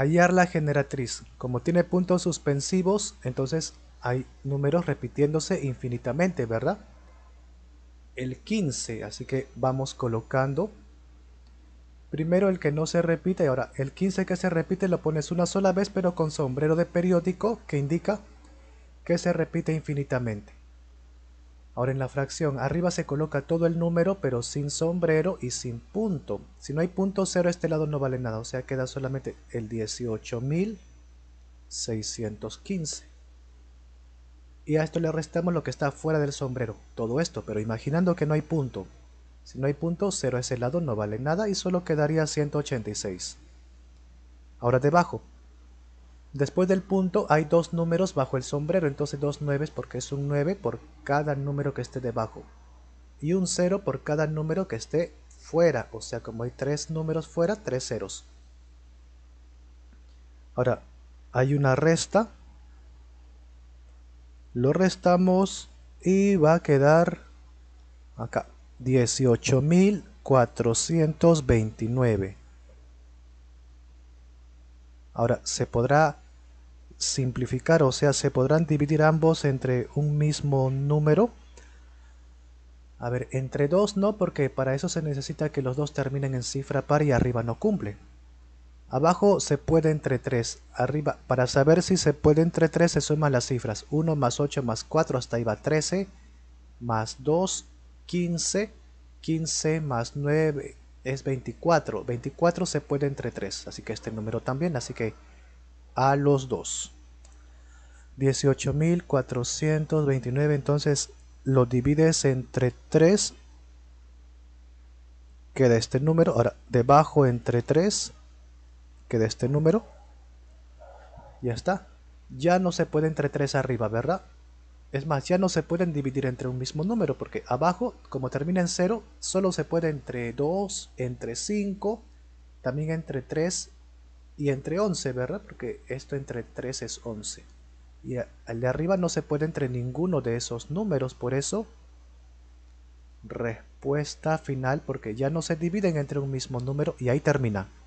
hallar la generatriz. Como tiene puntos suspensivos, entonces hay números repitiéndose infinitamente, ¿verdad? El 15, así que vamos colocando primero el que no se repite, ahora el 15 que se repite lo pones una sola vez pero con sombrero de periódico que indica que se repite infinitamente. Ahora en la fracción, arriba se coloca todo el número, pero sin sombrero y sin punto. Si no hay punto cero, este lado no vale nada, o sea, queda solamente el 18.615. Y a esto le restamos lo que está fuera del sombrero, todo esto, pero imaginando que no hay punto. Si no hay punto, cero a ese lado no vale nada y solo quedaría 186. Ahora debajo, Después del punto hay dos números bajo el sombrero, entonces dos 9 porque es un 9 por cada número que esté debajo. Y un 0 por cada número que esté fuera, o sea como hay tres números fuera, tres ceros. Ahora, hay una resta. Lo restamos y va a quedar acá, 18.429. Ahora, se podrá simplificar, o sea, se podrán dividir ambos entre un mismo número. A ver, entre dos no, porque para eso se necesita que los dos terminen en cifra par y arriba no cumple. Abajo se puede entre 3, arriba, para saber si se puede entre 3 se suman las cifras, 1 más 8 más 4 hasta ahí va 13, más 2, 15, 15 más 9 es 24, 24 se puede entre 3, así que este número también, así que a los dos. 18.429, entonces lo divides entre 3, queda este número, ahora debajo entre 3, queda este número, ya está. Ya no se puede entre 3 arriba, ¿verdad? Es más, ya no se pueden dividir entre un mismo número, porque abajo, como termina en 0, solo se puede entre 2, entre 5, también entre 3 y entre 11, ¿verdad? Porque esto entre 3 es 11. Y al de arriba no se puede entre ninguno de esos números, por eso respuesta final, porque ya no se dividen entre un mismo número y ahí termina.